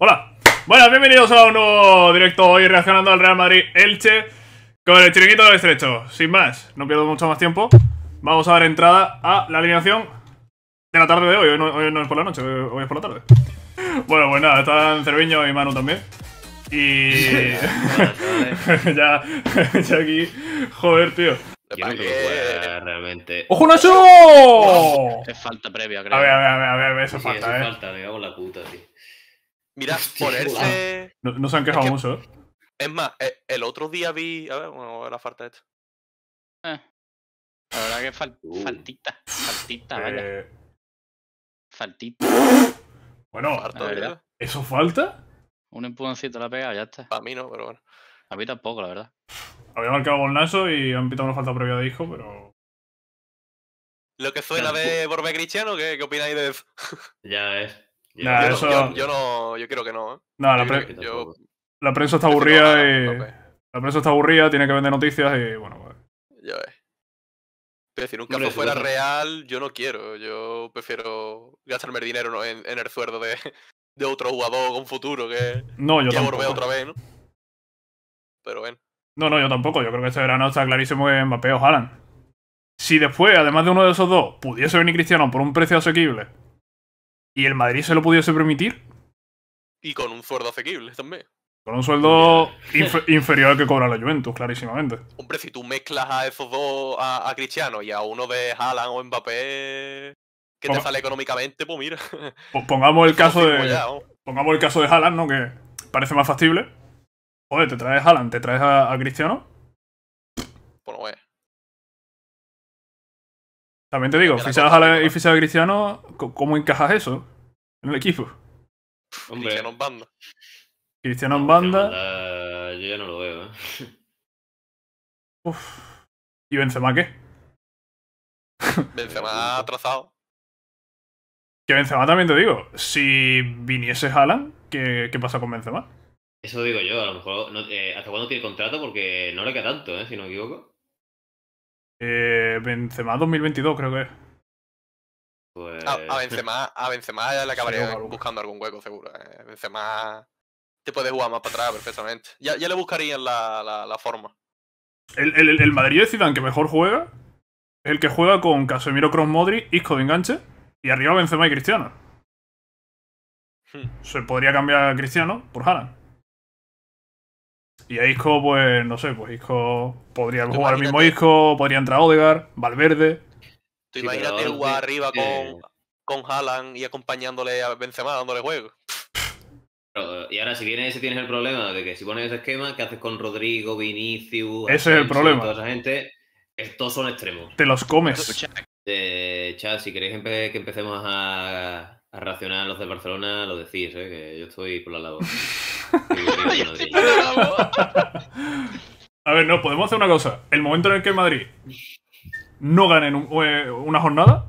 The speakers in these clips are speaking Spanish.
Hola, buenas, bienvenidos a un nuevo directo hoy reaccionando al Real Madrid Elche con el chiringuito del estrecho. Sin más, no pierdo mucho más tiempo. Vamos a dar entrada a la alineación de la tarde de hoy. Hoy no, es por la noche, hoy es por la tarde. Bueno, pues nada, están Cerviño y Manu también. Y. ya, ya aquí. Joder, tío. Eh, realmente. ¡Ojo, Nacho! Es falta previa, creo. A ver, a ver, a ver, a ver eso sí, falta, eso eh. falta, me la puta, tío. Mira, ponerse. No, se han quejado mucho, ¿eh? Es más, eh, el otro día vi. A ver, bueno, la falta esto. Eh, la verdad que uh. faltita. Faltita, eh. vaya. Faltita. Bueno, ¿eso falta? Un empujoncito la pega, ya está. A mí no, pero bueno. A mí tampoco, la verdad. Había marcado naso y han pitado una falta previa de hijo, pero. Lo que suena de Borbe Cristiano, ¿qué, qué opináis de ya es yo, eso... yo, no, yo creo que no. ¿eh? No, la, prensa está aburrida La prensa está aburrida, tiene que vender noticias y bueno, pues. Ya ves. un caso fuera real, yo no quiero. Yo prefiero gastarme dinero en, el sueldo de, de, otro jugador con futuro que. No, yo tampoco. otra vez, ¿no? Pero bueno. No, no, yo tampoco. Yo creo que este verano está clarísimo que Mbappé o Haaland. Si después, además de uno de esos dos, pudiese venir Cristiano por un precio asequible ¿Y el Madrid se lo pudiese permitir? Y con un sueldo asequible también. Con un sueldo inferior al que cobra la Juventus, clarísimamente. Hombre, si tú mezclas a esos dos, a, Cristiano y a uno de Haaland o Mbappé, que te sale económicamente, pues mira. Pues pongamos el caso de. Pongamos el caso de Haaland, ¿no? Que parece más factible. Joder, te traes Haaland, te traes a Cristiano. También te digo, fichado a y fichado Cristiano, ¿cómo encajas eso en el equipo? Cristiano en banda. Cristiano en banda. Yo ya no lo veo, ¿eh? ¿Y Benzema qué? Benzema atrasado. Que Benzema también te digo, si viniese Haaland, ¿qué, ¿qué, pasa con Benzema? Eso digo yo, a lo mejor, eh, ¿hasta cuándo tiene contrato? Porque no le queda tanto, ¿eh? si no me equivoco. Eh, Benzema 2022 creo que es. Pues ah, a, vence Benzema, a Benzema ya le acabaría buscando algún hueco seguro. Vence eh. Benzema te puede jugar más para atrás perfectamente. Ya, ya le buscarían la, la, forma. El, el, el, Madrid de Zidane que mejor juega es el que juega con Casemiro, Cross, Modric, Isco de enganche y arriba Benzema y Cristiano. Hmm. Se podría cambiar a Cristiano por Haaland. Y a Isco, pues, no sé, pues Isco podría jugar el mismo Isco, podría entrar Odegar, Valverde. Tú imagínate sí, arriba con, con y acompañándole a Benzema, dándole juego. y ahora, si viene ese, tienes el problema de que si pones ese esquema, ¿qué haces con Rodrigo, Vinicius? Ese es el problema. Toda esa gente, estos son extremos. Te los comes. Eh, si queréis que empecemos a a racionar los de Barcelona lo decís, ¿eh? que yo estoy por la labor. A ver, no, podemos hacer una cosa. El momento en el que Madrid no gane eh, una jornada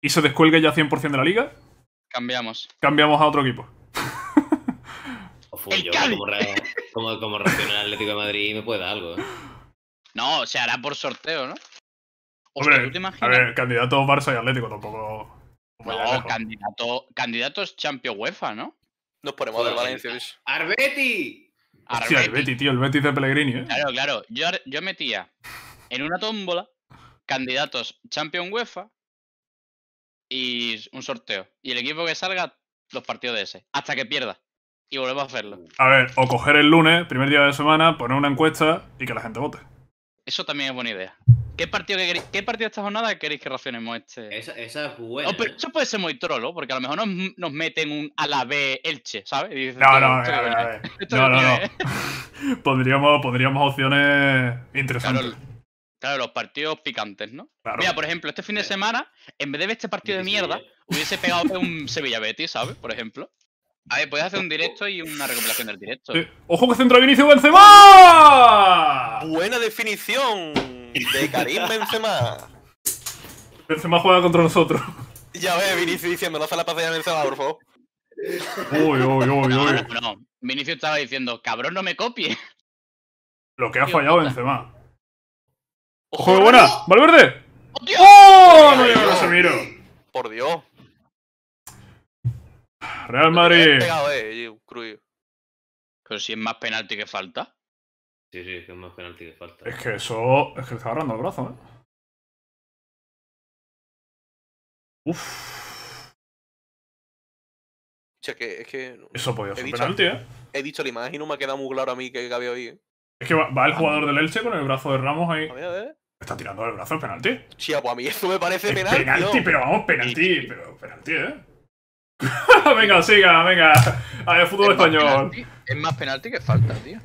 y se descuelgue ya 100% de la liga. Cambiamos. Cambiamos a otro equipo. Fui yo, como, como, Atlético de Madrid me puede dar algo. ¿eh? No, se hará por sorteo, ¿no? Hombre, ¿tú te imaginas? A ver, candidato Barça y Atlético tampoco. Bueno, candidato, candidatos Champion UEFA, ¿no? Nos ponemos de Valencia, ¡Arbeti! Arbeti, tío, el Betis de Pellegrini, ¿eh? Claro, claro. Yo, yo metía en una tómbola candidatos Champion UEFA y un sorteo. Y el equipo que salga, los partidos de ese. Hasta que pierda. Y volvemos a hacerlo. A ver, o coger el lunes, primer día de semana, poner una encuesta y que la gente vote. Eso también es buena idea. ¿Qué partido, ¿Qué partido de esta jornada queréis que racionemos este? Esa, es buena. Oh, eso puede ser muy trolo, porque a lo mejor nos, nos meten un a la B Elche, ¿sabes? no, no, no, no, no, opciones interesantes. Claro, los partidos picantes, ¿no? Mira, por ejemplo, este fin de semana, en vez de ver este partido de mierda, hubiese pegado un Sevilla Betis, ¿sabes? Por ejemplo. A ver, puedes hacer un directo y una recopilación del directo. Eh, ¡Ojo que centro Vinicius Benzema! ¡Buena definición! de Karim Benzema. Benzema juega contra nosotros. Ya ve, Vinicius diciéndolo, a la pantalla de Benzema, por favor. Uy, uy, uy, uy. No, no, Vinicius estaba diciendo, cabrón, no me copie. Lo que ha fallado Benzema. ¡Ojo de buena! ¡Valverde! ¡Oh, ¡Oh Dios! ¡Oh! No llega Casemiro. Por Dios. Real Madrid. Eh, Pero si es más penalti que falta. Sí, sí, es que es más penalti que falta. Es que eso. Es que está agarrando el brazo, ¿eh? Uff. O sea, que, es que. Eso podía ser penalti, ¿eh? He dicho la imagen y no me ha quedado muy claro a mí que cabía ahí, ¿eh? Es que va, el ah. jugador del Elche con el brazo de Ramos ahí. A ver, a ver. Está tirando el brazo el penalti. sí ah, pues a mí esto me parece penalti. Penalti, pero vamos, penalti, pero penalti, ¿eh? venga, siga, venga. A ver, fútbol español. es más penalti que falta, tío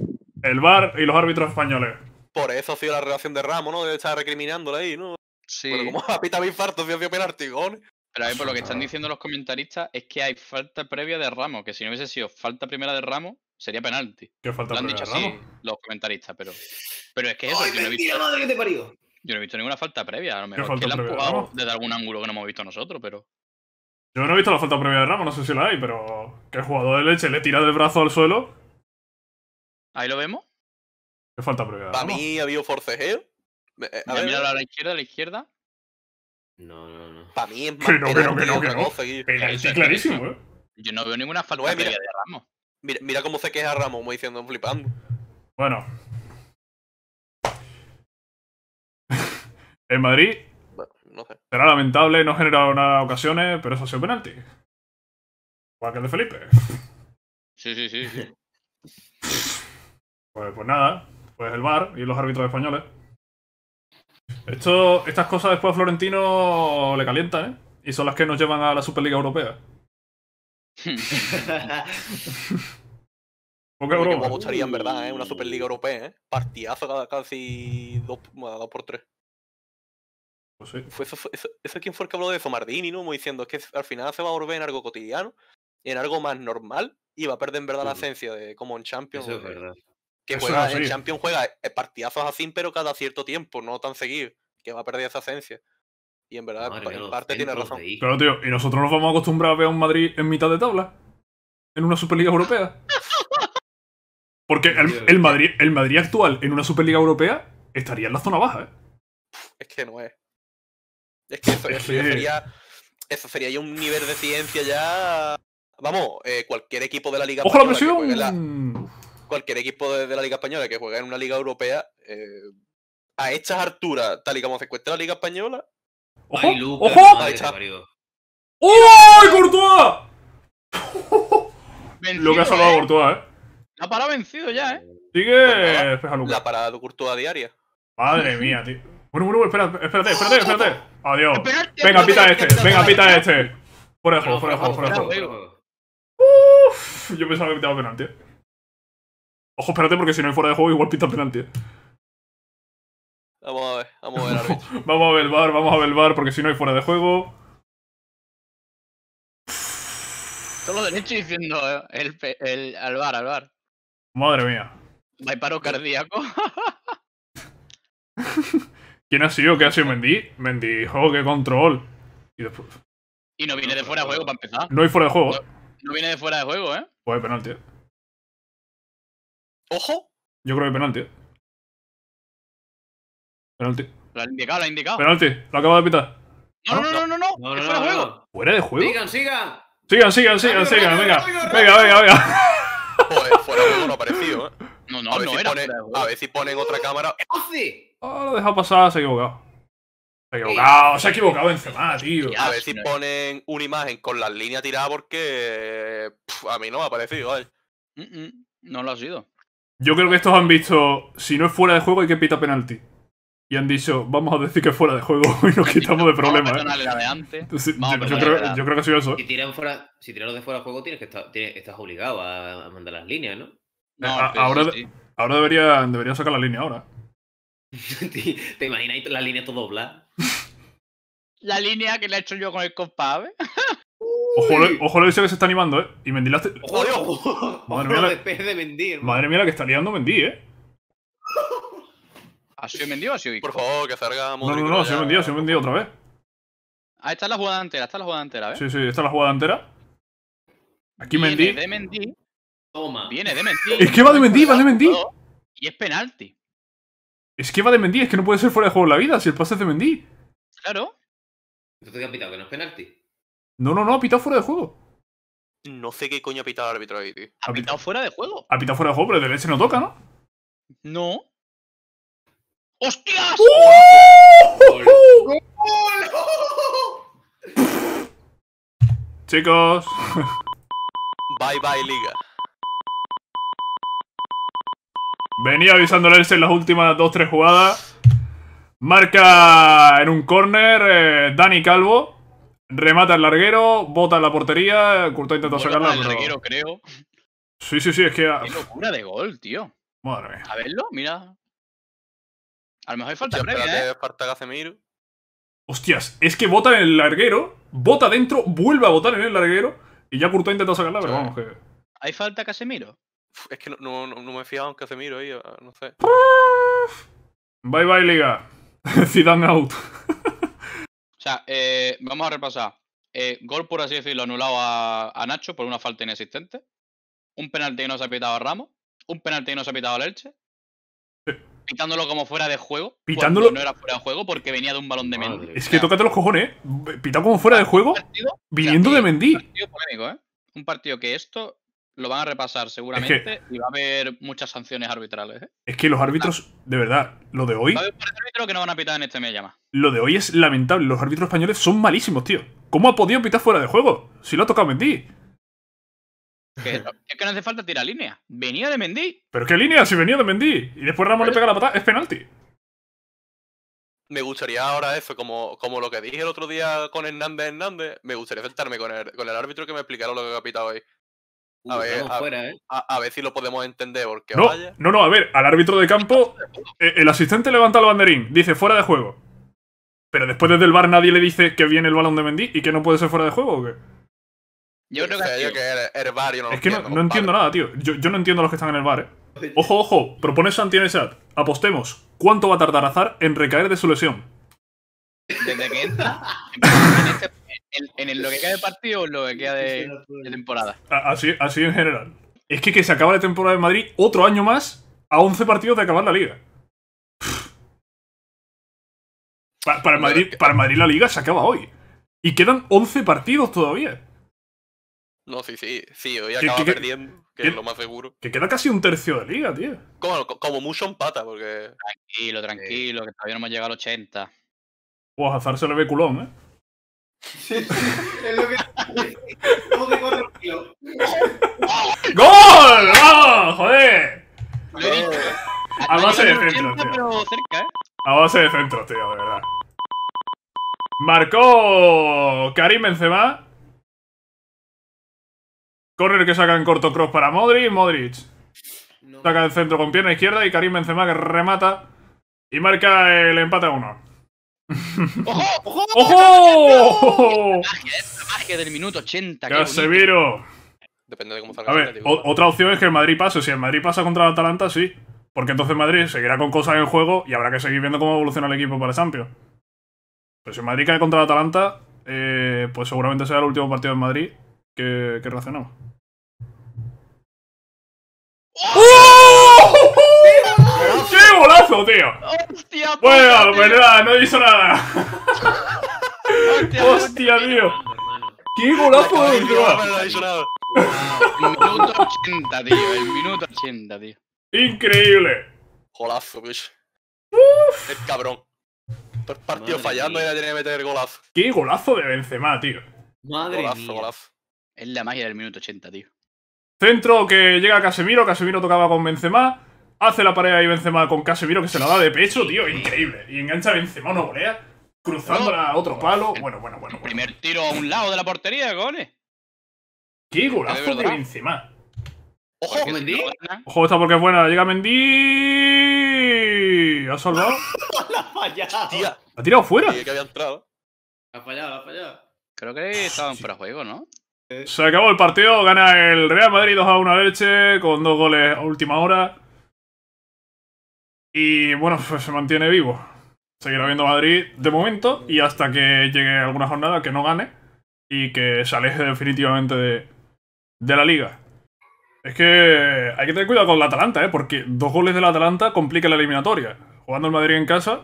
el VAR y los árbitros españoles. Por eso ha sido la relación de Ramos, ¿no? De estar recriminándole ahí, ¿no? Sí. Pero como ha pita mi infarto, sido penalti Pero a por lo que están diciendo los comentaristas es que hay falta previa de Ramos, que si no hubiese sido falta primera de Ramos, sería penalti. ¿Qué falta lo han dicho Ramos los comentaristas, pero. Pero es que eso. Yo no, he visto, yo no he visto ninguna falta previa. A lo mejor que la han jugado desde algún ángulo que no hemos visto nosotros, pero. Yo no he visto la falta previa de Ramos, no sé si la hay, pero. ¿Qué jugador de leche le tira del brazo al suelo Ahí lo vemos. Me falta prueba. Para mí ha habido forcejeo. Eh, eh, a ver, a la izquierda, a la izquierda. No, no, no. Para mí es más. Que no, que no, que no, clarísimo, ¿eh? Yo no veo ninguna falta de Ramos. Mira, mira cómo se queja Ramos, como diciendo, flipando. Bueno. en Madrid. Bueno, no sé. Será lamentable, no generaron nada ocasiones, pero eso ha sido penalti. Igual que de Felipe. sí, sí, sí. sí. Pues, pues, nada, pues el bar y los árbitros españoles. Esto, estas cosas después a Florentino le calientan, ¿eh? Y son las que nos llevan a la Superliga Europea. Porque Me gustaría en verdad, ¿eh? Una Superliga Europea, ¿eh? Partidazo cada, casi dos, dos por tres. Pues sí. eso, es eso, quién fue el que habló de eso, Mardini, ¿no? diciendo, que al final se va a volver en algo cotidiano, en algo más normal, y va a perder en verdad la esencia de como en Champions. El juega en Champions, juega eh, partidazos así, pero cada cierto tiempo, no tan seguido, que va a perder esa esencia. Y en verdad, pues, en parte tiene razón. Pero tío, ¿y nosotros nos vamos a acostumbrar a ver a un Madrid en mitad de tabla? ¿En una Superliga Europea? Porque el, Madrid, el Madrid actual en una Superliga Europea estaría en la zona baja, ¿eh? Es que no es. Es que eso, sería, eso sería ya un nivel de ciencia ya... Vamos, eh, cualquier equipo de la Liga... ¡Ojo la presión! cualquier equipo de, la Liga Española que juegue en una Liga Europea, eh, a estas alturas, tal y como se encuentra la Liga Española. ¡Ojo! Ay, Lucas, ¡Ojo! ¡Ojo! Este ¡Uy, Courtois! Lo que ha salvado eh. Courtois, ¿eh? La parada vencido ya, ¿eh? Sigue, pues La parada de Courtois diaria. Madre mía, tío. Bueno, bueno, espérate, espérate, espérate, espérate. Adiós. Este, venga, pita este, venga, pita este. Fuera de juego, fuera de juego, fuera de yo pensaba que me penal, penalti. Eh. Ojo, espérate, porque si no hay fuera de juego, igual pita penalti. Eh. Vamos a ver, vamos a ver, vamos a ver el bar, vamos a ver el bar, porque si no hay fuera de juego. Todo lo derecho diciendo eh, el, el, al bar, al bar. Madre mía. ¿Hay paro cardíaco? ¿Quién ha sido? ¿Qué ha sido Mendy? Mendy, jo, qué control. Y después. Y no viene de fuera de juego para empezar. No hay fuera de juego. No, viene de fuera de juego, ¿eh? Pues penalti. Eh. ¡Ojo! Yo creo que penalti, ¿eh? Penalti. La ha indicado, la ha indicado. Penalti, lo acaba de pitar. No, no, no, no, no, no. ¿Es fuera de juego. ¿Fuera de juego? Sigan, sigan. Sigan, sigan, sigan, sigan, venga. Venga, venga, venga. Joder, fuera de juego no ha parecido, ¿eh? No, no, no era. a ver si ponen otra cámara. ¡Hace! ¡Oh lo he dejado pasar, se ha equivocado. Se ha equivocado, se ha equivocado Benzema, tío. A ver si eh. ponen una imagen con las líneas tiradas porque a mí no me ha parecido, ¿eh? Mm, mm. No lo ha sido. Yo creo que estos han visto, si no es fuera de juego hay que pita penalti. Y han dicho, vamos a decir que es fuera de juego y nos quitamos de problemas. ¿eh?". yo, creo, que ha sido eso. ¿eh? Si tiran, fuera, de fuera de juego tienes que estás obligado a, mandar las líneas, ¿no? Eh, ahora deberían sacar la línea ahora. ¿Te imaginas la línea todo doblada? La línea que le he hecho yo con el compa, ¿eh? Ojo, lo dice que se está animando, ¿eh? Y Mendy la Madre mía, Madre mía que está liando Mendy, ¿eh? ¿Ha sido Mendy o ha sido Por favor, que salga No, no, no, ha sido Mendy, ha sido Mendy otra vez. Ah, esta es la jugada entera, esta es la jugada entera, ¿eh? Sí, sí, esta es la jugada entera. Aquí viene de Mendy. Toma. Viene de Mendy. Es que va de Mendy, va de Mendy. Y es penalti. Es que va de Mendy, es que no puede ser fuera de juego en la vida si el pase es de Mendy. Claro. Entonces, te han pitado? ¿Que no es penalti? No, no, no, ha pitado fuera de juego. No sé qué coño ha pitado el árbitro ahí, tío. ¿Ha, pitado fuera de juego? Ha pitado fuera de juego, pero de leche no toca, ¿no? No. ¡Hostias! Chicos. Bye bye, liga. Venía avisándole en las últimas 2 tres jugadas. Marca en un corner eh, Dani Calvo. Remata el larguero, bota en la portería, Curto intenta sacarla, el larguero, creo. Sí, sí, sí, es que... Qué locura de gol, tío. Madre mía. A verlo, mira. A lo mejor hay falta previa, ¿eh? Casemiro. Hostias, es que bota en el larguero, bota dentro, vuelve a botar en el larguero y ya Curto intenta sacarla, pero vamos que... ¿Hay falta Casemiro? Es que no, no, me he fijado en Casemiro ahí, eh, no sé. Bye bye, liga. Zidane out. Eh, vamos a repasar. Eh, gol, por así decirlo, anulado a, Nacho por una falta inexistente. Un penalti que no se ha pitado a Ramos. Un penalti que no se ha pitado a Leche. Pitándolo como fuera de juego. Pitándolo. No era fuera de juego porque venía de un balón de Mendy. es que tócate los cojones, eh. Pitado como fuera de juego. viniendo de Mendy. Un partido polémico, ¿eh? Un partido que esto lo van a repasar seguramente y va a haber muchas sanciones arbitrales. ¿eh? Es que los árbitros, de verdad, lo de hoy. que no van a pitar en este me llama. Lo de hoy es lamentable. Los árbitros españoles son malísimos, tío. ¿Cómo ha podido pitar fuera de juego? Si lo ha tocado Mendy. es que no hace falta tirar línea. Venía de Mendy. ¿Pero qué línea? Si venía de Mendy. Y después Ramos le pega la patada. Es penalti. Me gustaría ahora eso, como, como lo que dije el otro día con Hernández Hernández, me gustaría sentarme con el, con el árbitro que me explicara lo que ha pitado hoy a, ver, ¿eh? a, ver si lo podemos entender, porque no, No, no, a ver, al árbitro de campo, eh, el asistente levanta el banderín, dice fuera de juego. Pero después desde el bar nadie le dice que viene el balón de Mendy y que no puede ser fuera de juego o qué. Yo creo que, el, el no Es que entiendo, no, entiendo nada, tío. Yo, no entiendo a los que están en el bar, eh. Ojo, ojo, propone Santiago Apostemos. ¿Cuánto va a tardar Azar en recaer de su lesión? Este en, lo que queda de partido o lo que queda de, temporada. Así, así en general. Es que, que se acaba la temporada de Madrid otro año más a 11 partidos de acabar la liga. Para, para, Madrid, para Madrid la liga se acaba hoy. Y quedan 11 partidos todavía. No, sí, sí, sí, hoy acaba perdiendo, que, es lo más seguro. Que queda casi un tercio de liga, tío. Como, como mucho pata porque. Tranquilo, tranquilo, que todavía no hemos llegado al 80. Pues azar se le ve culón, ¿eh? ¡Gol! ¡Joder! A base de centro, tío. ¿eh? A base de centro, tío, de verdad. Marcó Karim Benzema. el que saca en corto cross para Modric. Modric saca el centro con pierna izquierda y Karim Benzema que remata y marca el empate a uno. ¡Ojo! ¡Ojo! ¡Ojo! del minuto 80. ¡Caseviro! Depende de cómo salga. A ver, otra opción es que el Madrid pase. Si el Madrid pasa contra el Atalanta, sí. Porque entonces Madrid seguirá con cosas en juego y habrá que seguir viendo cómo evoluciona el equipo para Champions. Pero si el Madrid cae contra el Atalanta, eh, pues seguramente será el último partido en Madrid que, que reaccionamos. ¡Oh! golazo, tío! ¡Hostia puta, Bueno, verdad, nada, no hizo nada. ¡Hostia, tío! ¡Qué golazo de Benzema! tío. minuto 80, tío. El minuto 80, tío. Increíble. Golazo, bicho. Uf. El cabrón. Todo partido fallando mía. y la tenía que meter golazo. Qué golazo de Benzema, tío. Madre golazo, mía. golazo. Es la magia del minuto 80, tío. Centro que llega Casemiro. Casemiro tocaba con Benzema. Hace la pared ahí Benzema con Casemiro que se la da de pecho, tío. Increíble. Y engancha Benzema una volea. Cruzándola a otro palo. Bueno, bueno, bueno. Primer tiro a un lado de la portería, cojones. Qué golazo de Benzema. Ojo, Mendy. Ojo, esta porque es buena. Llega Mendy. Ha salvado. la ha fallado. Ha tirado fuera. que había entrado. La ha fallado, la ha fallado. Creo que estaba en juego, ¿no? Se acabó el partido, gana el Real Madrid 2 a 1 a con dos goles a última hora. Y bueno, pues, se mantiene vivo. Seguirá viendo Madrid de momento y hasta que llegue alguna jornada que no gane y que se aleje definitivamente de, la liga. Es que hay que tener cuidado con la Atalanta, ¿eh? porque dos goles del Atalanta complican la eliminatoria. Jugando el Madrid en casa,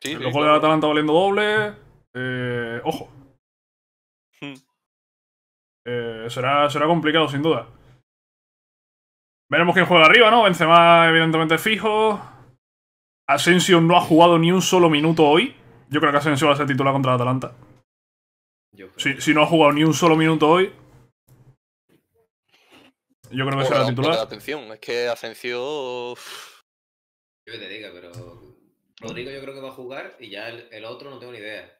sí, los goles del Atalanta valiendo doble. Eh, ojo. Hmm. Eh, será, será complicado, sin duda. Veremos quién juega arriba, ¿no? Benzema evidentemente fijo. Asensio no ha jugado ni un solo minuto hoy. Yo creo que Asensio va a ser titular contra Atalanta. Si, no ha jugado ni un solo minuto hoy. Yo creo que será titular. Atención, es que Asensio. Yo te diga, pero. Rodrigo yo creo que va a jugar y ya el, el otro no tengo ni idea.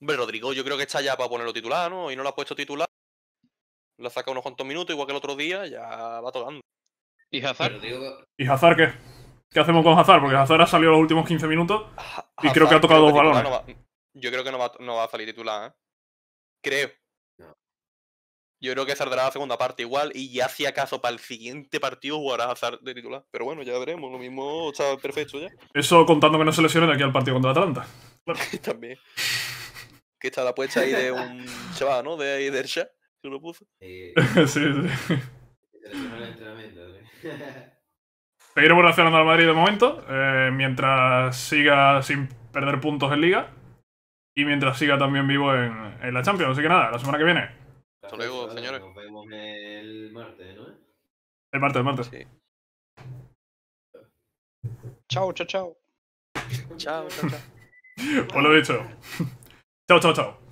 Hombre, Rodrigo, yo creo que está ya para ponerlo titular, ¿no? Y no lo ha puesto titular. Lo saca unos cuantos minutos, igual que el otro día, ya va tocando. ¿Y Hazard? ¿Y Hazard qué? ¿Qué hacemos con Hazard? Porque Hazard ha salido los últimos 15 minutos y creo que ha tocado dos balones. yo creo que no va, a salir titular, ¿eh? Creo. Yo creo que saldrá la segunda parte igual y ya si acaso para el siguiente partido jugará Hazard de titular. Pero bueno, ya veremos. Lo mismo está perfecto ya. Eso contando que no se lesionen aquí al partido contra Atlanta. También. Que está la puesta ahí de un chaval, ¿no? De ahí que lo puso. Eh, sí, sí. Seguiremos relacionando al Madrid de momento, eh, mientras siga sin perder puntos en Liga y mientras siga también vivo en, la Champions. Así que nada, la semana que viene. Hasta luego, señores. Nos vemos el martes, ¿no? El martes, el martes. Sí. Chao, chao, chao. chao, chao, chao. Pues lo he dicho. chao, chao, chao.